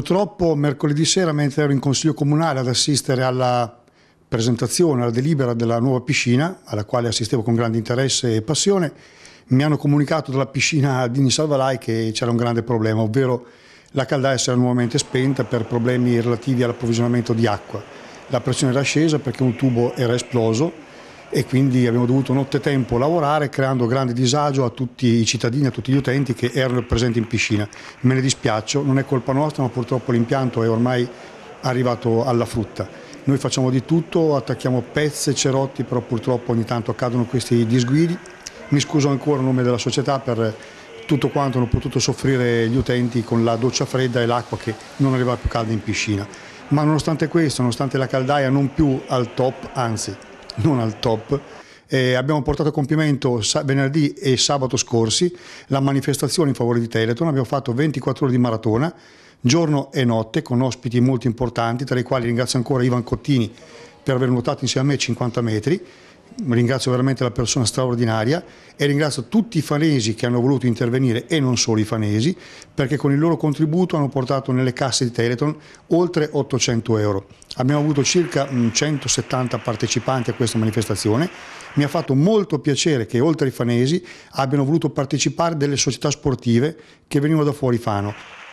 Purtroppo mercoledì sera mentre ero in consiglio comunale ad assistere alla presentazione, alla delibera della nuova piscina, alla quale assistevo con grande interesse e passione, mi hanno comunicato dalla piscina di Nisalvalai che c'era un grande problema, ovvero la caldaia si era nuovamente spenta per problemi relativi all'approvvigionamento di acqua. La pressione era scesa perché un tubo era esploso e quindi abbiamo dovuto nottetempo lavorare creando grande disagio a tutti i cittadini, a tutti gli utenti che erano presenti in piscina. Me ne dispiaccio, non è colpa nostra ma purtroppo l'impianto è ormai arrivato alla frutta. Noi facciamo di tutto, attacchiamo pezze, cerotti, però purtroppo ogni tanto accadono questi disguidi. Mi scuso ancora a nome della società per tutto quanto hanno potuto soffrire gli utenti con la doccia fredda e l'acqua che non arriva più calda in piscina. Ma nonostante questo, nonostante la caldaia non più al top, anzi non al top. Eh, abbiamo portato a compimento venerdì e sabato scorsi la manifestazione in favore di Teleton, abbiamo fatto 24 ore di maratona, giorno e notte, con ospiti molto importanti, tra i quali ringrazio ancora Ivan Cottini per aver nuotato insieme a me 50 metri ringrazio veramente la persona straordinaria e ringrazio tutti i fanesi che hanno voluto intervenire e non solo i fanesi perché con il loro contributo hanno portato nelle casse di Teleton oltre 800 euro. Abbiamo avuto circa 170 mm, partecipanti a questa manifestazione. Mi ha fatto molto piacere che oltre ai fanesi abbiano voluto partecipare delle società sportive che venivano da fuori Fano.